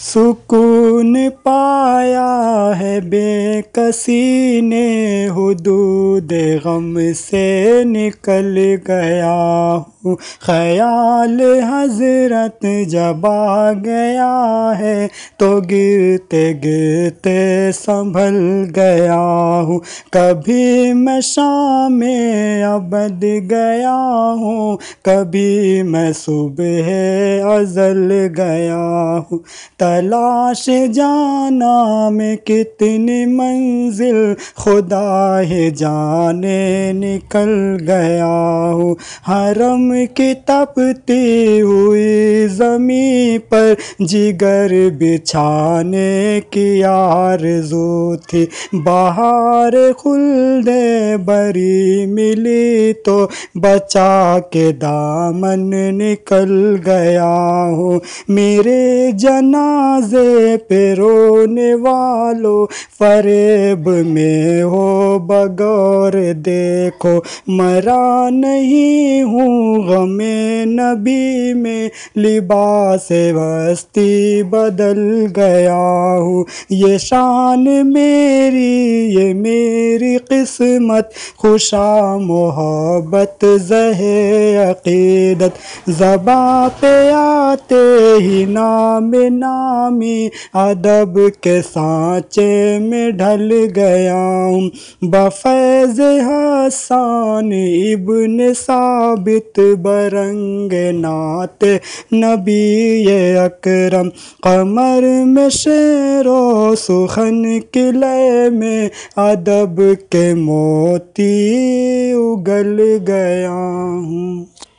सुकून पाया है बेकसी ने हदूद गम से निकल गया हूँ ख्याल हजरत जब आ गया है तो गिरते गिरते संभल गया हूँ कभी मैं शाम अबद गया हूँ कभी मैं सुबह अजल गया हूँ तलाश जाना में कितनी मंजिल खुदा है जाने निकल गया हूँ हरम की तपती हुई जमी पर जिगर बिछाने की आरजू थी बाहर दे बरी मिली तो बचा के दामन निकल गया हूँ मेरे जना जनाजे पे रोने वालो फरेब में हो बगौर देखो मरा नहीं हूँ गमे नबी में लिबास वस्ती बदल गया हूँ ये शान मेरी ये मेरी किस्मत खुशा मोहब्बत जहे अकीदत जबा पे आते ही नाम ना गुलामी अदब के सांचे में ढल गया हूँ बफैज हसान इब्न साबित बरंग नात नबी अकरम कमर में शेरो सुखन किले में अदब के मोती उगल गया हूँ